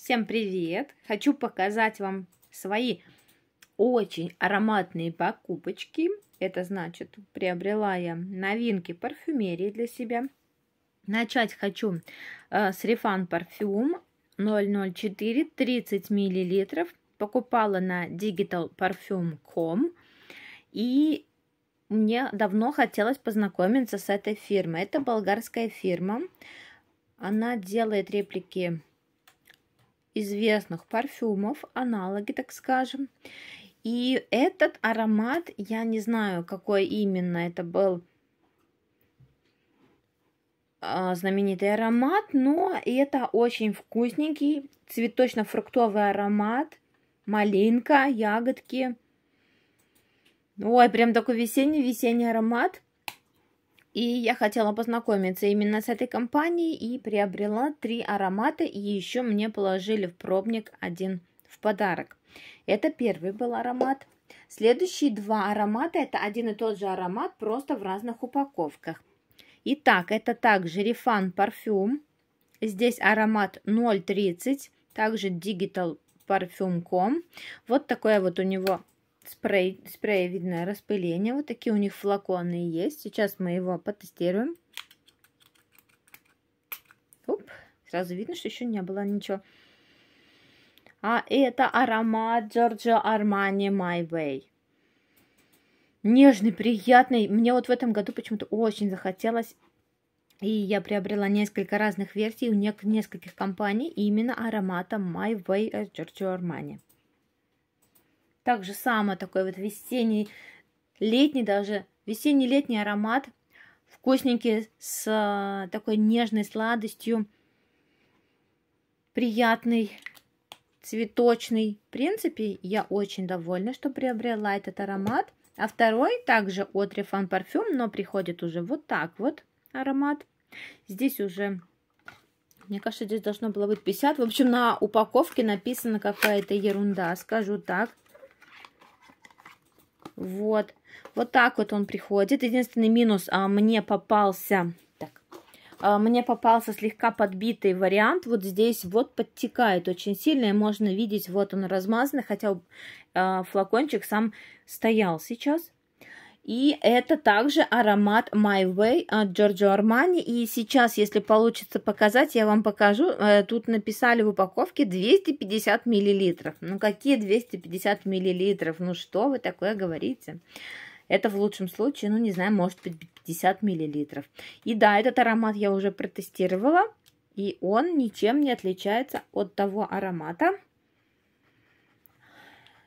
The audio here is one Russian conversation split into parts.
Всем привет! Хочу показать вам свои очень ароматные покупочки. Это значит, приобрела я новинки парфюмерии для себя. Начать хочу э, с Рефан парфюм 004 30 миллилитров. Покупала на digitalparfum.com и мне давно хотелось познакомиться с этой фирмой. Это болгарская фирма. Она делает реплики известных парфюмов, аналоги, так скажем. И этот аромат, я не знаю, какой именно это был а, знаменитый аромат, но это очень вкусненький цветочно-фруктовый аромат, малинка, ягодки. Ой, прям такой весенний-весенний аромат. И я хотела познакомиться именно с этой компанией и приобрела три аромата, и еще мне положили в пробник один в подарок. Это первый был аромат. Следующие два аромата, это один и тот же аромат, просто в разных упаковках. Итак, это также Рифан парфюм. Здесь аромат 0,30, также Digital Parfum.com. Вот такое вот у него спрей, спреевидное распыление. Вот такие у них флаконы есть. Сейчас мы его потестируем. Оп, сразу видно, что еще не было ничего. А это аромат Giorgio Armani My Way. Нежный, приятный. Мне вот в этом году почему-то очень захотелось. И я приобрела несколько разных версий у нескольких компаний именно аромата My Way Giorgio Armani. Так же само такой вот весенний, летний даже, весенний-летний аромат. Вкусненький, с э, такой нежной сладостью. Приятный, цветочный. В принципе, я очень довольна, что приобрела этот аромат. А второй также от Refan Parfum, но приходит уже вот так вот аромат. Здесь уже, мне кажется, здесь должно было быть 50. В общем, на упаковке написано какая-то ерунда, скажу так. Вот. Вот так вот он приходит. Единственный минус, а, мне попался... Так. А, мне попался слегка подбитый вариант. Вот здесь вот подтекает очень сильно. И можно видеть, вот он размазанный. Хотя а, флакончик сам стоял сейчас. И это также аромат My Way от Giorgio Armani. И сейчас, если получится показать, я вам покажу. Э, тут написали в упаковке 250 миллилитров. Ну какие 250 миллилитров? Ну что вы такое говорите? Это в лучшем случае, ну не знаю, может быть 50 миллилитров. И да, этот аромат я уже протестировала. И он ничем не отличается от того аромата.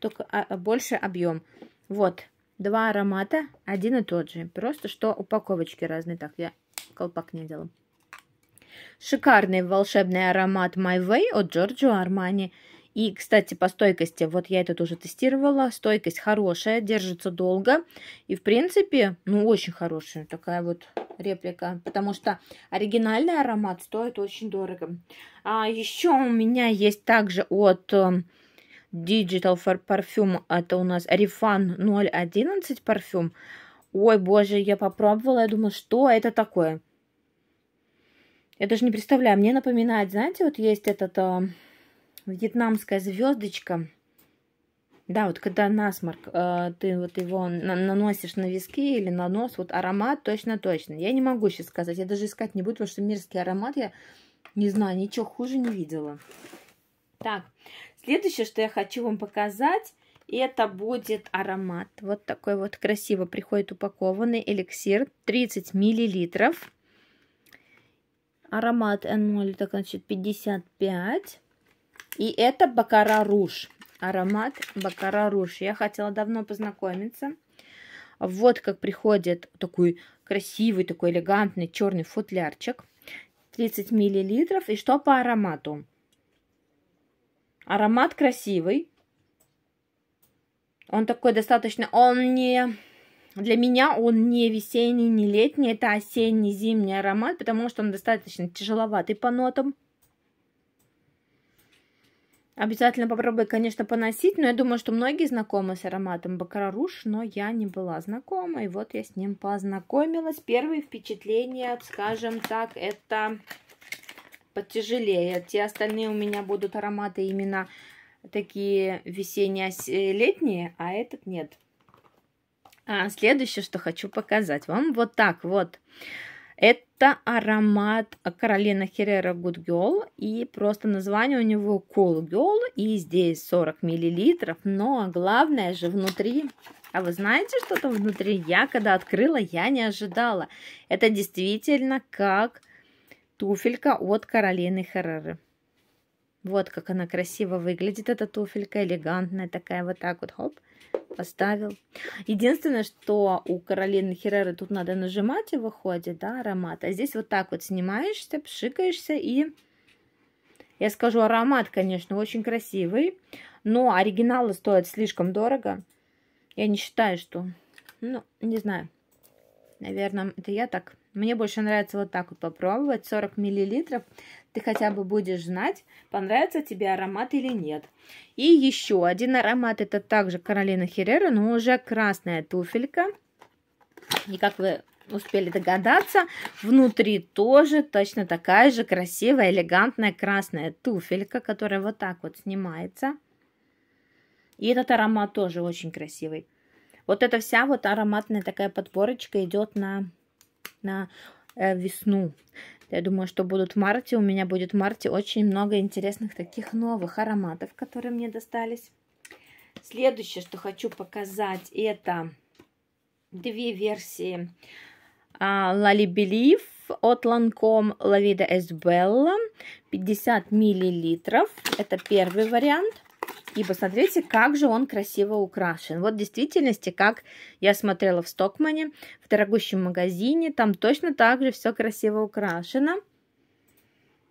Только а, больше объем. Вот. Два аромата, один и тот же. Просто что упаковочки разные. Так, я колпак не делал Шикарный волшебный аромат My Way от Джорджио Армани. И, кстати, по стойкости, вот я этот уже тестировала, стойкость хорошая, держится долго. И, в принципе, ну, очень хорошая такая вот реплика, потому что оригинальный аромат стоит очень дорого. А еще у меня есть также от э, Digital for Perfume, это у нас Refan 011 парфюм. Ой, боже, я попробовала, я думаю, что это такое? Я даже не представляю, мне напоминает, знаете, вот есть этот а, вьетнамская звездочка. Да, вот когда насморк, а, ты вот его на наносишь на виски или на нос, вот аромат точно-точно. Я не могу сейчас сказать, я даже искать не буду, потому что мерзкий аромат я не знаю, ничего хуже не видела. Так, Следующее, что я хочу вам показать, это будет аромат. Вот такой вот красиво приходит упакованный эликсир 30 миллилитров. Аромат N0, так значит 55. И это Бакара Руж. Аромат Бакара Руж. Я хотела давно познакомиться. Вот как приходит такой красивый, такой элегантный черный футлярчик. 30 миллилитров. И что по аромату? Аромат красивый. Он такой достаточно... Он не... Для меня он не весенний, не летний. Это осенний, зимний аромат, потому что он достаточно тяжеловатый по нотам. Обязательно попробуй, конечно, поносить, но я думаю, что многие знакомы с ароматом Бакараруш, но я не была знакома, и вот я с ним познакомилась. Первые впечатления, скажем так, это потяжелее. Те остальные у меня будут ароматы именно такие весенне-летние, э, а этот нет. А следующее, что хочу показать вам, вот так вот. Это аромат Каролина Херера Good Girl, и просто название у него Cool Girl, и здесь 40 миллилитров, но главное же внутри... А вы знаете, что там внутри? Я, когда открыла, я не ожидала. Это действительно как туфелька от Каролины Херреры. Вот как она красиво выглядит, эта туфелька, элегантная такая, вот так вот, хоп, поставил. Единственное, что у Каролины Херреры тут надо нажимать и выходит, да, аромат. А здесь вот так вот снимаешься, пшикаешься и... Я скажу, аромат, конечно, очень красивый, но оригиналы стоят слишком дорого. Я не считаю, что... Ну, не знаю. Наверное, это я так мне больше нравится вот так вот попробовать. 40 миллилитров. Ты хотя бы будешь знать, понравится тебе аромат или нет. И еще один аромат. Это также Каролина Херера, но уже красная туфелька. И как вы успели догадаться, внутри тоже точно такая же красивая, элегантная красная туфелька, которая вот так вот снимается. И этот аромат тоже очень красивый. Вот эта вся вот ароматная такая подборочка идет на на э, весну. Я думаю, что будут в марте. У меня будет в марте очень много интересных таких новых ароматов, которые мне достались. Следующее, что хочу показать, это две версии Лали Белив от Ланком Лавида Эсбелла 50 миллилитров. Это первый вариант. И посмотрите, как же он красиво украшен. Вот в действительности, как я смотрела в Стокмане, в дорогущем магазине, там точно так же все красиво украшено.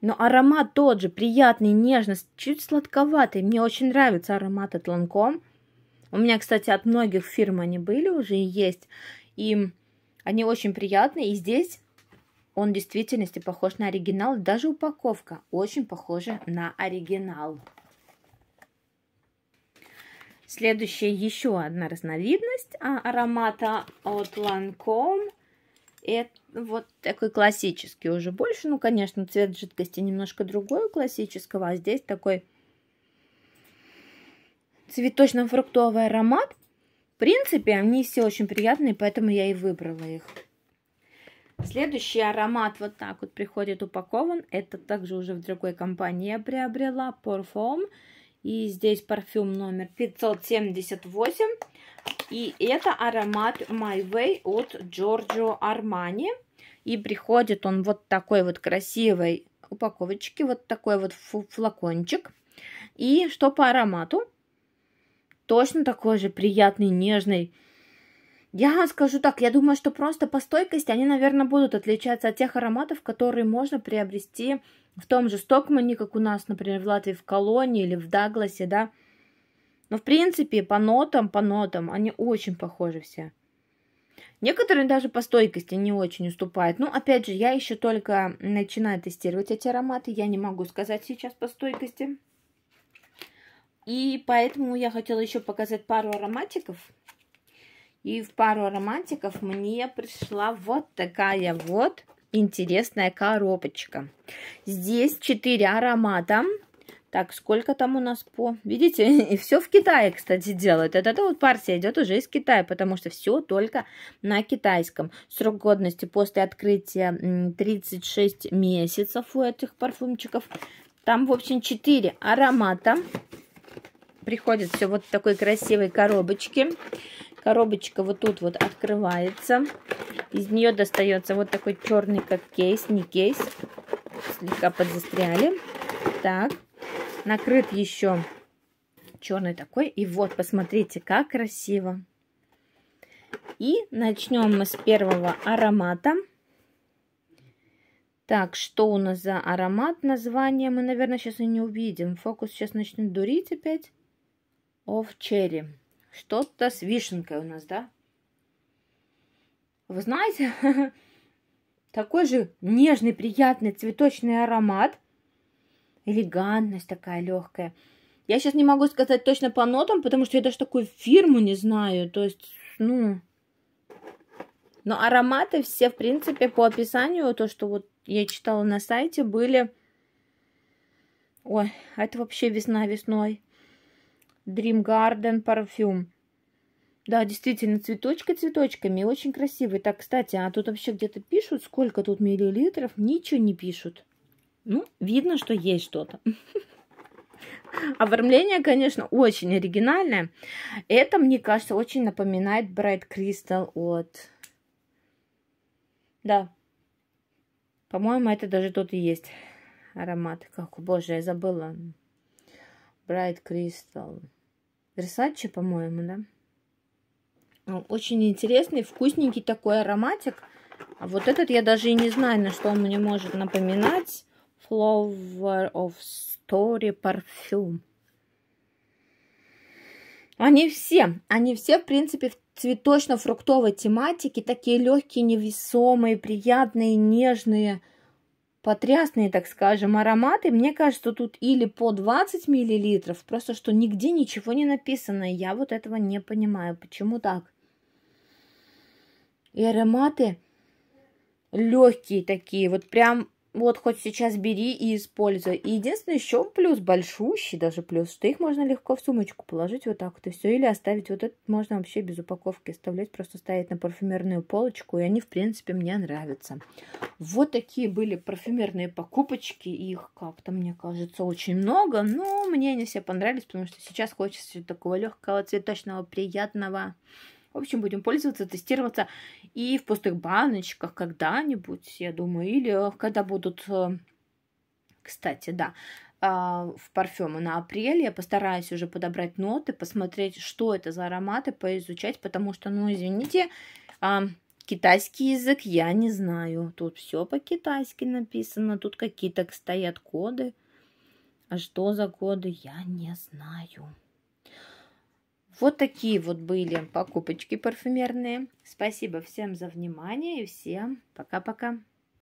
Но аромат тот же, приятный, нежный, чуть сладковатый. Мне очень нравится аромат от Ланком. У меня, кстати, от многих фирм они были уже и есть. И они очень приятные. И здесь он в действительности похож на оригинал. Даже упаковка очень похожа на оригинал. Следующая еще одна разновидность а, аромата от Lancome. Это вот такой классический уже больше. Ну, конечно, цвет жидкости немножко другой у классического, а здесь такой цветочно-фруктовый аромат. В принципе, они все очень приятные, поэтому я и выбрала их. Следующий аромат вот так вот приходит упакован. Это также уже в другой компании я приобрела. Parfum. И здесь парфюм номер 578. И это аромат My Way от Giorgio Armani. И приходит он вот такой вот красивой упаковочке, вот такой вот флакончик. И что по аромату? Точно такой же приятный, нежный, я скажу так, я думаю, что просто по стойкости они, наверное, будут отличаться от тех ароматов, которые можно приобрести в том же Стокмане, как у нас, например, в Латвии в Колонии или в Дагласе, да. Но, в принципе, по нотам, по нотам они очень похожи все. Некоторые даже по стойкости не очень уступают. Ну, опять же, я еще только начинаю тестировать эти ароматы. Я не могу сказать сейчас по стойкости. И поэтому я хотела еще показать пару ароматиков, и в пару романтиков мне пришла вот такая вот интересная коробочка. Здесь 4 аромата. Так, сколько там у нас по... Видите, и все в Китае, кстати, делают. Это, это вот партия идет уже из Китая, потому что все только на китайском. Срок годности после открытия 36 месяцев у этих парфюмчиков. Там, в общем, 4 аромата. Приходит все вот в такой красивой коробочке. Коробочка вот тут вот открывается. Из нее достается вот такой черный, как кейс, не кейс. Слегка подзастряли. Так, накрыт еще черный такой. И вот, посмотрите, как красиво. И начнем мы с первого аромата. Так, что у нас за аромат? Название мы, наверное, сейчас и не увидим. Фокус сейчас начнет дурить опять. Of cherry. Что-то с вишенкой у нас, да? Вы знаете, такой же нежный, приятный цветочный аромат. Элегантность такая легкая. Я сейчас не могу сказать точно по нотам, потому что я даже такую фирму не знаю. То есть, ну... Но ароматы все, в принципе, по описанию, то, что вот я читала на сайте, были... Ой, а это вообще весна весной. Dream Garden парфюм. Да, действительно, цветочка цветочками, очень красивый. Так, кстати, а тут вообще где-то пишут, сколько тут миллилитров, ничего не пишут. Ну, видно, что есть что-то. Оформление, конечно, очень оригинальное. Это, мне кажется, очень напоминает Bright Crystal от... Да. По-моему, это даже тут и есть аромат. Как, боже, я забыла. Bright Crystal. Версаче, по-моему, да? Ну, очень интересный, вкусненький такой ароматик. А вот этот я даже и не знаю, на что он мне может напоминать. Flower of Story Parfum. Они все, они все, в принципе, в цветочно-фруктовой тематике, такие легкие, невесомые, приятные, нежные – потрясные, так скажем, ароматы. Мне кажется, тут или по 20 миллилитров, просто что нигде ничего не написано. Я вот этого не понимаю, почему так. И ароматы легкие такие, вот прям вот хоть сейчас бери и используй. И единственный еще плюс, большущий даже плюс, что их можно легко в сумочку положить вот так вот и все. Или оставить вот это можно вообще без упаковки оставлять, просто ставить на парфюмерную полочку. И они, в принципе, мне нравятся. Вот такие были парфюмерные покупочки. Их как-то, мне кажется, очень много. Но мне они все понравились, потому что сейчас хочется такого легкого, цветочного, приятного. В общем, будем пользоваться, тестироваться. И в пустых баночках когда-нибудь, я думаю, или э, когда будут... Э, кстати, да, а, в парфюмы на апрель. Я постараюсь уже подобрать ноты, посмотреть, что это за ароматы, поизучать, потому что, ну, извините, китайский язык я не знаю. Тут все по-китайски написано, тут какие-то стоят коды. А что за коды, я не знаю. Вот такие вот были покупочки парфюмерные. Спасибо всем за внимание и всем пока-пока.